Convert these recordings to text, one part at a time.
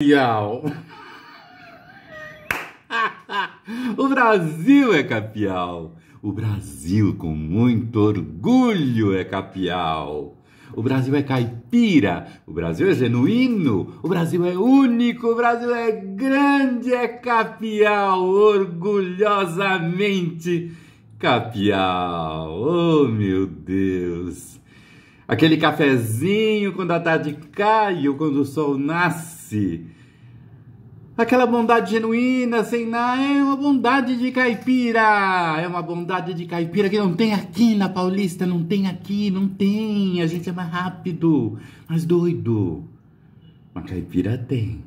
Capial. o Brasil é capial. O Brasil, com muito orgulho, é capial. O Brasil é caipira. O Brasil é genuíno. O Brasil é único. O Brasil é grande, é capial. Orgulhosamente capial. Oh, meu Deus. Aquele cafezinho quando a tarde cai ou quando o sol nasce. Aquela bondade genuína, sem nada, é uma bondade de caipira. É uma bondade de caipira que não tem aqui na Paulista, não tem aqui, não tem. A gente é mais rápido, mais doido. Mas caipira tem.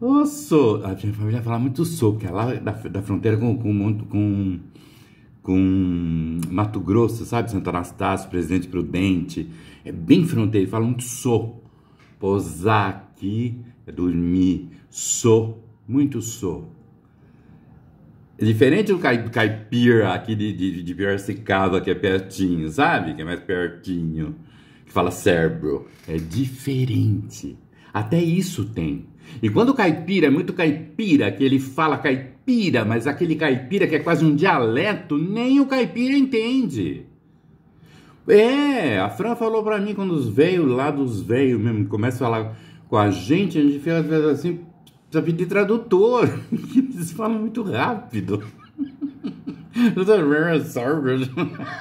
Osso! A minha família fala muito sou, porque é lá da, da fronteira com, com, com, com com Mato Grosso, sabe? Santo Anastácio, Presidente Prudente. É bem fronteiro, fala muito sou. Posar aqui é dormir. Sou, muito sou. É diferente do caipira aqui de, de, de Piracicaba, que é pertinho, sabe? Que é mais pertinho. Que fala cérebro. É diferente. Até isso tem. E quando o caipira é muito caipira, que ele fala caipira, mas aquele caipira que é quase um dialeto, nem o caipira entende. É, a Fran falou para mim quando os veio lá dos veio mesmo, começa a falar com a gente, a gente fica assim, precisa pedir tradutor. Eles falam muito rápido.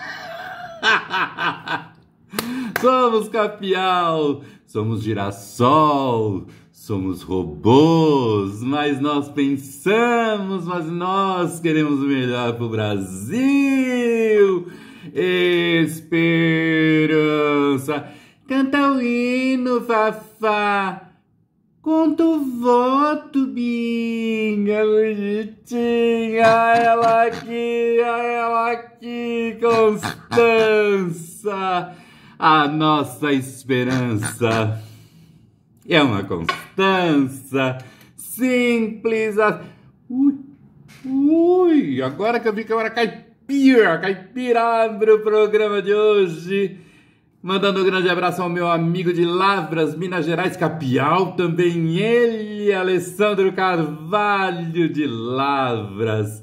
Somos capial, somos girassol, Somos robôs, mas nós pensamos, mas nós queremos o melhor para o Brasil. Esperança. Canta o hino, Fafá. Conta o voto, Binga, bonitinha. Ela aqui, ela aqui, Constança. A nossa esperança. É uma constância simples. Ui, ui, agora que eu vi que eu era caipira, caipira abre o programa de hoje. Mandando um grande abraço ao meu amigo de Lavras, Minas Gerais, Capial, também ele, Alessandro Carvalho de Lavras.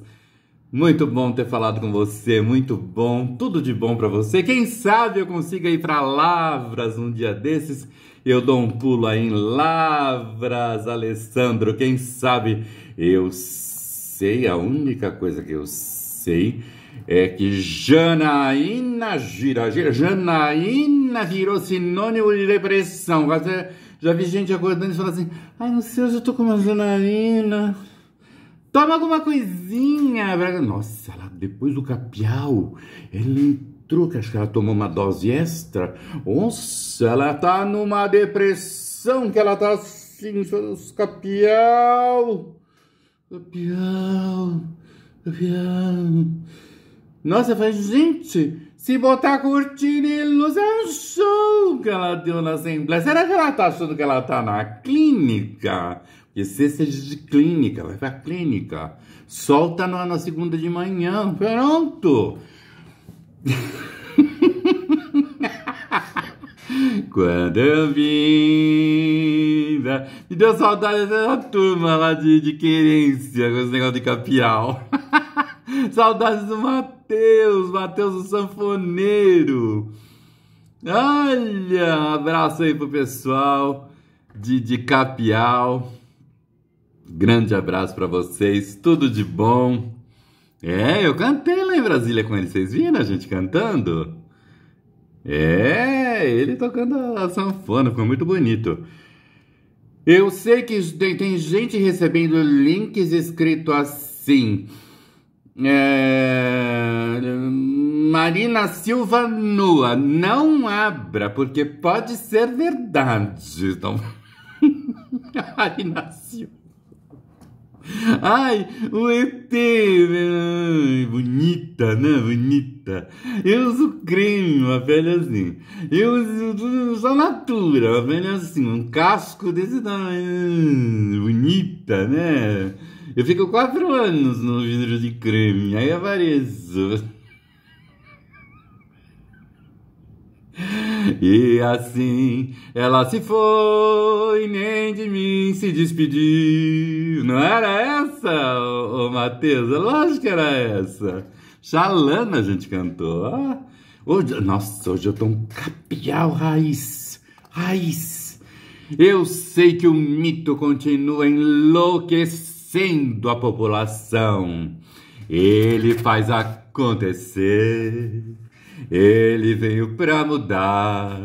Muito bom ter falado com você, muito bom, tudo de bom para você. Quem sabe eu consiga ir para Lavras um dia desses eu dou um pulo aí em Lavras, Alessandro. Quem sabe? Eu sei, a única coisa que eu sei é que Janaína gira, gira Janaína virou sinônimo de depressão. Você já vi gente acordando e falando assim: ai, não sei, hoje eu tô com uma Janaína. Toma alguma coisinha. Nossa, ela, depois do capial, ela truque, acho que ela tomou uma dose extra. Nossa, ela tá numa depressão que ela tá assim, capial. Capial. Capial. Nossa, faz gente, se botar a cortina e luz é um show que ela deu na Assembleia. Será que ela tá achando que ela tá na clínica? Porque seja de clínica, vai pra clínica. Solta na, na segunda de manhã, pronto. Quando eu vim. Me deu saudade da turma lá de, de querência, com esse negócio de capial. Saudades do Matheus, Matheus o Sanfoneiro. Olha, um abraço aí pro pessoal de, de Capial. Grande abraço para vocês, tudo de bom. É, eu cantei lá em Brasília com ele. Vocês viram a gente cantando? É, ele tocando a sanfona, ficou muito bonito. Eu sei que tem, gente recebendo links escrito assim. É, Marina Silva nua, não abra, porque pode ser verdade. Então, Marina Silva. Ai, o ET, né? bonita, né? Bonita. Eu uso creme, uma pele assim. Eu uso só natura, uma pele assim. Um casco desse tamanho. Bonita, né? Eu fico quatro anos no vidro de creme, aí apareço. E assim ela se foi, nem de mim se despediu. Não era essa, ô, Matheus? Lógico que era essa. Xalana a gente cantou. Ah, hoje, nossa, hoje eu tô um capial raiz. Raiz. Eu sei que o mito continua enlouquecendo a população. Ele faz acontecer. Ele veio pra mudar.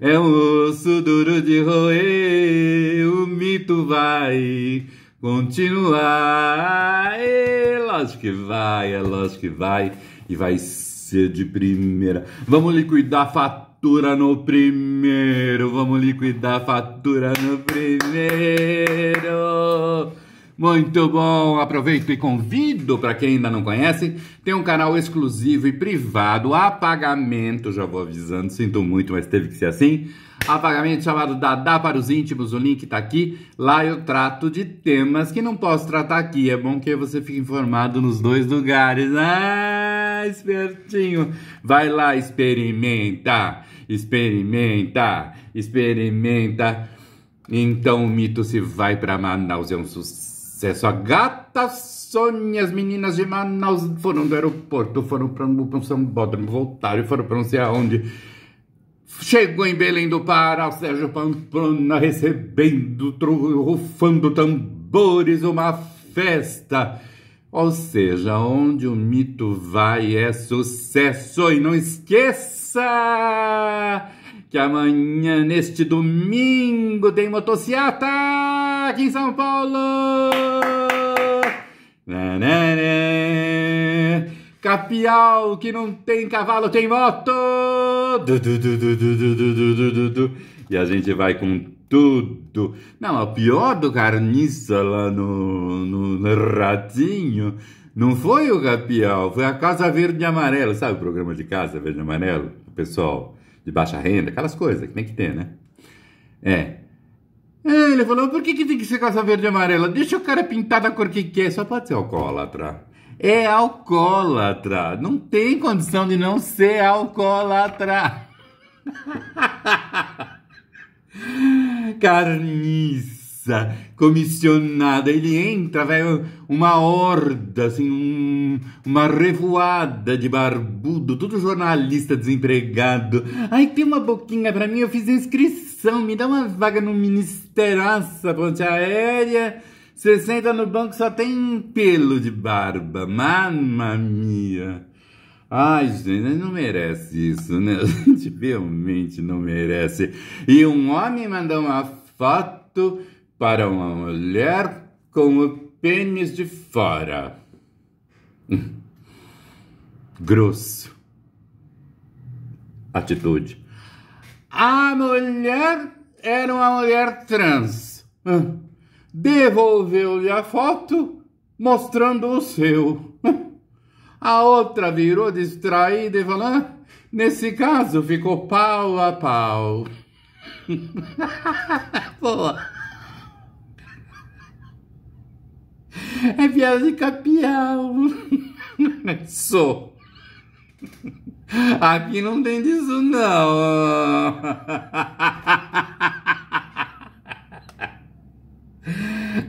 É um osso duro de roer, o mito vai continuar. É lógico que vai, é lógico que vai, e vai ser de primeira. Vamos liquidar a fatura no primeiro, vamos liquidar a fatura no primeiro. Muito bom! Aproveito e convido para quem ainda não conhece, tem um canal exclusivo e privado apagamento já vou avisando, sinto muito, mas teve que ser assim. apagamento chamado Dadá para os íntimos, o link está aqui. Lá eu trato de temas que não posso tratar aqui. É bom que você fique informado nos dois lugares. Ah, espertinho! Vai lá, experimenta, experimenta, experimenta. Então o mito se vai para Manaus, é um sucesso acesso a gata Sônia. As meninas de Manaus foram do aeroporto, foram para um sambódromo, voltaram, foram para não sei aonde. Chegou em Belém do Pará, o Sérgio Pamplona recebendo, rufando tambores, uma festa. Ou seja, onde o mito vai é sucesso. E não esqueça! que amanhã, neste domingo, tem motociata aqui em São Paulo! né, né, né? Capial, que não tem cavalo, tem moto! Du, du, du, e a gente vai com tudo. Não, é o pior do carniça lá no, no, no Ratinho não foi o Capial, foi a Casa Verde e Amarelo. Sabe o programa de Casa Verde e Amarelo, pessoal? de baixa renda, aquelas coisas que tem que ter, né? É. Ele falou, por que, que tem que ser calça verde e amarela? Deixa o cara pintar da cor que quer, só pode ser alcoólatra. É alcoólatra, não tem condição de não ser alcoólatra. Carnice comissionada. Ele entra, velho, uma horda, assim, um, uma revoada de barbudo, tudo jornalista desempregado. Ai, tem uma boquinha para mim, eu fiz inscrição, me dá uma vaga no ministeraça, ponte aérea. Você senta no banco, só tem um pelo de barba. Mamma mia. Ai, gente, não merece isso, né? A gente realmente não merece. E um homem mandou uma foto para uma mulher com o pênis de fora. Grosso. Atitude. A mulher era uma mulher trans. Devolveu-lhe a foto mostrando o seu. A outra virou distraída e falou: ah, Nesse caso ficou pau a pau. Boa. É piada de capial. Sou. Aqui não tem disso, não.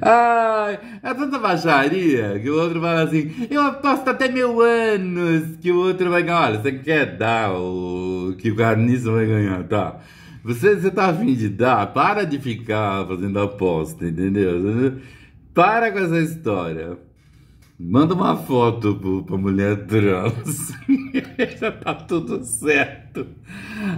Ai, é tanta baixaria que o outro fala assim: eu aposto até mil anos que o outro vai ganhar. Olha, você quer dar o que o garnizo vai ganhar, tá? Você, você tá afim de dar? Para de ficar fazendo aposta, entendeu? Para com essa história. Manda uma foto pro, pra mulher trans. Já tá tudo certo.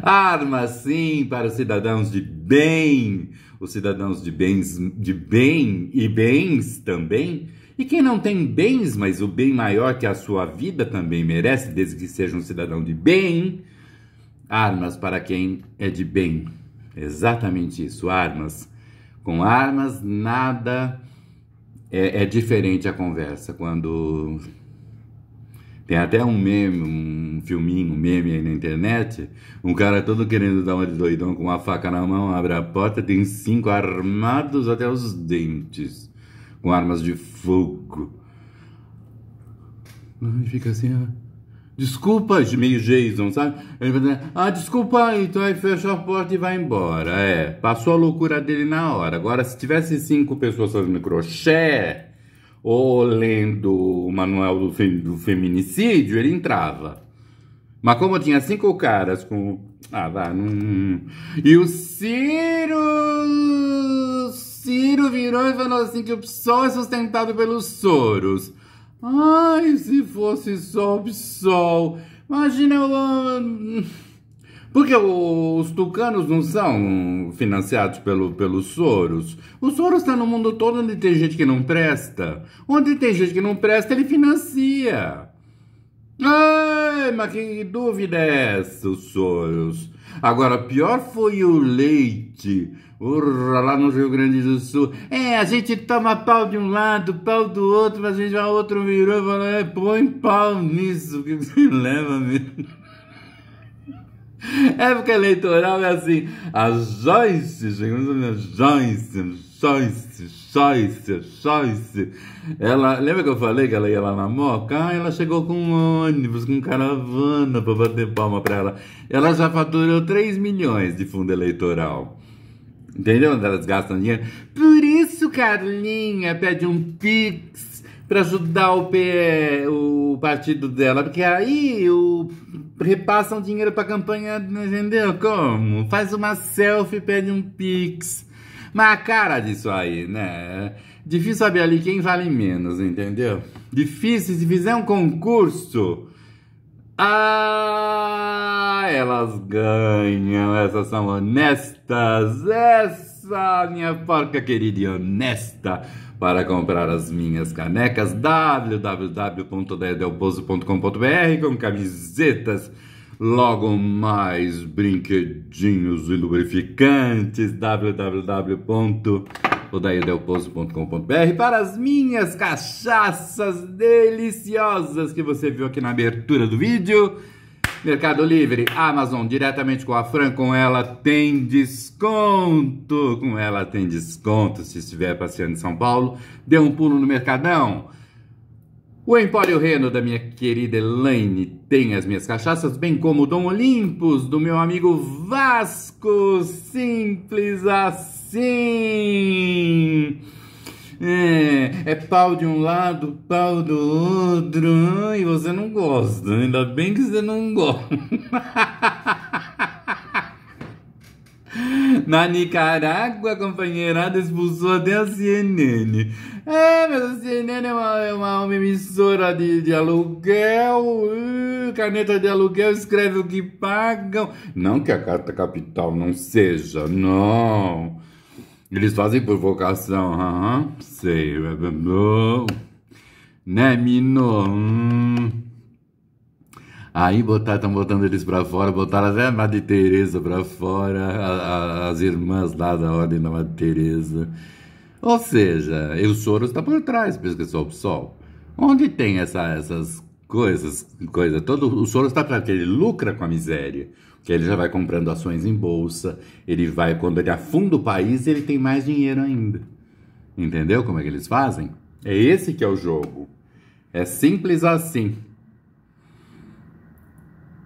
Arma sim para os cidadãos de bem, os cidadãos de bens de bem e bens também. E quem não tem bens, mas o bem maior que a sua vida também merece, desde que seja um cidadão de bem. Armas para quem é de bem. Exatamente isso, armas. Com armas nada é, é diferente a conversa quando tem até um meme, um filminho, um meme aí na internet. Um cara todo querendo dar uma de doidão com uma faca na mão, abre a porta, tem cinco armados até os dentes, com armas de fogo. E fica assim, ó. Desculpa, meio Jason, sabe? ah, desculpa, então aí fecha a porta e vai embora. É, passou a loucura dele na hora. Agora, se tivesse cinco pessoas fazendo crochê ou lendo o manual do, fem, do feminicídio, ele entrava. Mas como tinha cinco caras com... Ah, vá, não... E o Ciro... Ciro virou e falou assim que o PSOL é sustentado pelos soros. Ai, se fosse só o sol. Imagina o... Porque os tucanos não são financiados pelo, pelos Soros. O Soros está no mundo todo onde tem gente que não presta. Onde tem gente que não presta, ele financia. Ai, mas que dúvida é essa, Soros? Agora, pior foi o leite Urra, lá no Rio Grande do Sul. É, a gente toma pau de um lado, pau do outro, mas a gente vai outro virou e fala é, põe pau nisso, que você leva mesmo. Época eleitoral é assim, a Joyce, chegamos a minha Joyce, Joyce, Joyce, Joyce. Ela, lembra que eu falei que ela ia lá na Moca? Ah, ela chegou com um ônibus, com caravana, para bater palma para ela. Ela já faturou 3 milhões de fundo eleitoral. Entendeu? Elas gastam dinheiro. Por isso, Carlinha pede um Pix para ajudar o, PE, o partido dela, porque aí o, repassam dinheiro para campanha, entendeu? Como? Faz uma selfie, pede um Pix. Mas a cara disso aí, né? Difícil saber ali quem vale menos, entendeu? Difícil se fizer um concurso ah, elas ganham, essas são honestas, essa minha porca querida e honesta para comprar as minhas canecas www.dedelboso.com.br com camisetas, logo mais brinquedinhos e lubrificantes www.dedelboso.com.br odaidelpozo.com.br para as minhas cachaças deliciosas que você viu aqui na abertura do vídeo. Mercado Livre, Amazon, diretamente com a Fran, com ela tem desconto. Com ela tem desconto se estiver passeando em São Paulo. Dê um pulo no Mercadão. O Empório Reno da minha querida Elaine tem as minhas cachaças, bem como o Dom Olimpos do meu amigo Vasco. Simples assim. É, é pau de um lado, pau do outro. E você não gosta. Ainda bem que você não gosta. Na Nicarágua, a companheirada expulsou até a CNN. É, a CNN é uma, uma, uma emissora de, de aluguel, uh, caneta de aluguel, escreve o que pagam. Não que a Carta Capital não seja, não. Eles fazem por vocação, aham, sei. É, é, né, Mino? Hum. Aí estão botando eles para fora, botaram até a Madre Teresa para fora, a, a, as irmãs lá da Ordem da Madre Teresa. Ou seja, e o choro está por trás, pesquisou é o sol. Onde tem essa, essas coisas, coisa, todo o Soros está atrás, que ele lucra com a miséria, porque ele já vai comprando ações em bolsa, ele vai quando ele afunda o país, ele tem mais dinheiro ainda. Entendeu como é que eles fazem? É esse que é o jogo. É simples assim.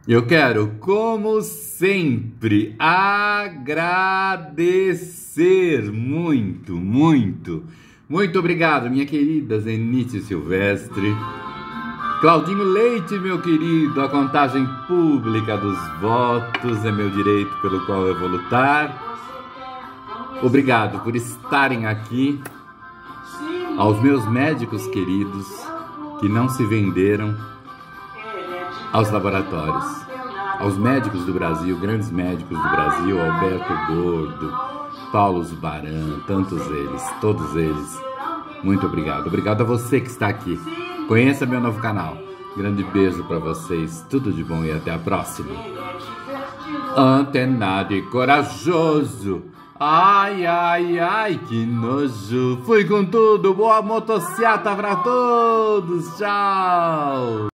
Eu quero, como sempre, agradecer muito, muito, muito obrigado, minha querida Zenite Silvestre. Claudinho Leite, meu querido, a contagem pública dos votos é meu direito pelo qual eu vou lutar. Obrigado por estarem aqui. Aos meus médicos queridos que não se venderam aos laboratórios, aos médicos do Brasil, grandes médicos do Brasil, Alberto Gordo, Paulo Zubaran, tantos eles, todos eles. Muito obrigado. Obrigado a você que está aqui. Conheça meu novo canal. Grande beijo para vocês, tudo de bom e até a próxima. Antenado e corajoso. Ai, ai, ai, que nojo. Fui com tudo. Boa motociata para todos. Tchau.